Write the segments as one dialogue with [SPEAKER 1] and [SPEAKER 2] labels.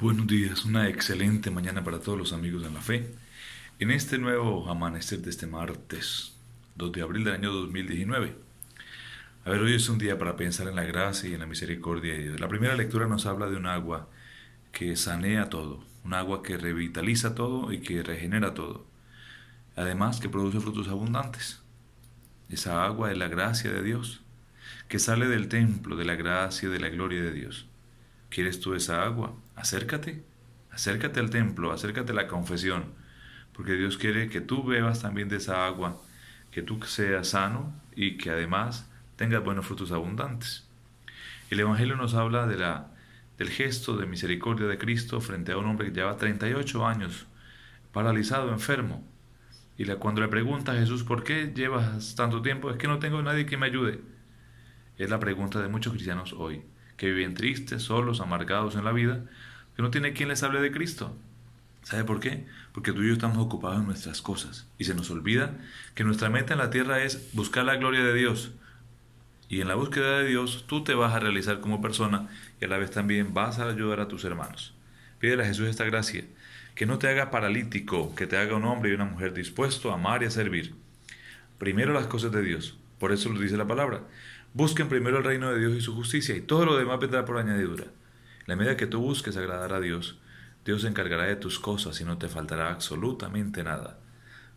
[SPEAKER 1] Buenos días, una excelente mañana para todos los amigos de la fe. En este nuevo amanecer de este martes, 2 de abril del año 2019. A ver, hoy es un día para pensar en la gracia y en la misericordia de Dios. La primera lectura nos habla de un agua que sanea todo, un agua que revitaliza todo y que regenera todo. Además, que produce frutos abundantes. Esa agua es la gracia de Dios, que sale del templo de la gracia y de la gloria de Dios ¿Quieres tú esa agua? Acércate, acércate al templo, acércate a la confesión, porque Dios quiere que tú bebas también de esa agua, que tú seas sano y que además tengas buenos frutos abundantes. El Evangelio nos habla de la, del gesto de misericordia de Cristo frente a un hombre que lleva 38 años paralizado, enfermo. Y cuando le pregunta a Jesús, ¿por qué llevas tanto tiempo? Es que no tengo nadie que me ayude. Es la pregunta de muchos cristianos hoy que viven tristes, solos, amargados en la vida, que no tiene quien les hable de Cristo. ¿Sabe por qué? Porque tú y yo estamos ocupados en nuestras cosas y se nos olvida que nuestra meta en la tierra es buscar la gloria de Dios. Y en la búsqueda de Dios tú te vas a realizar como persona y a la vez también vas a ayudar a tus hermanos. Pídele a Jesús esta gracia, que no te haga paralítico, que te haga un hombre y una mujer dispuesto a amar y a servir. Primero las cosas de Dios, por eso lo dice la palabra. Busquen primero el reino de Dios y su justicia y todo lo demás vendrá por añadidura. La medida que tú busques agradar a Dios, Dios se encargará de tus cosas y no te faltará absolutamente nada.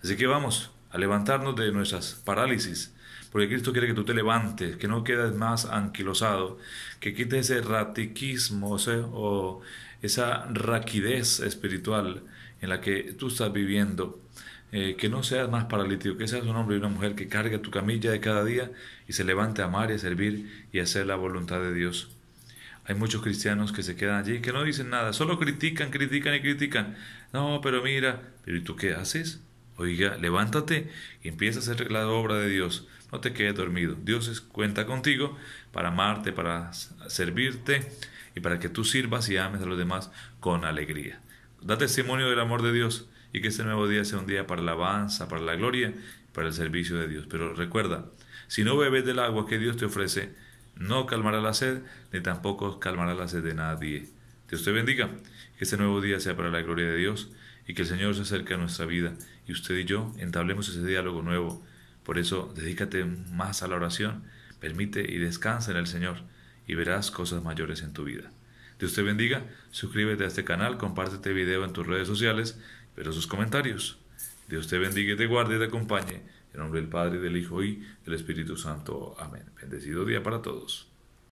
[SPEAKER 1] Así que vamos a levantarnos de nuestras parálisis, porque Cristo quiere que tú te levantes, que no quedes más anquilosado, que quites ese ratiquismo o esa raquidez espiritual en la que tú estás viviendo. Eh, que no seas más paralítico, que seas un hombre y una mujer que cargue tu camilla de cada día y se levante a amar y a servir y a hacer la voluntad de Dios. Hay muchos cristianos que se quedan allí, que no dicen nada, solo critican, critican y critican. No, pero mira, pero ¿y tú qué haces? Oiga, levántate y empieza a hacer la obra de Dios. No te quedes dormido. Dios cuenta contigo para amarte, para servirte y para que tú sirvas y ames a los demás con alegría. Da testimonio del amor de Dios y que este nuevo día sea un día para la alabanza, para la gloria, para el servicio de Dios. Pero recuerda, si no bebes del agua que Dios te ofrece, no calmará la sed, ni tampoco calmará la sed de nadie. Dios te bendiga, que este nuevo día sea para la gloria de Dios y que el Señor se acerque a nuestra vida y usted y yo entablemos ese diálogo nuevo. Por eso, dedícate más a la oración, permite y descansa en el Señor y verás cosas mayores en tu vida. Dios te bendiga, suscríbete a este canal, comparte este video en tus redes sociales, pero sus comentarios. Dios te bendiga y te guarde y te acompañe. En nombre del Padre, del Hijo y del Espíritu Santo. Amén. Bendecido día para todos.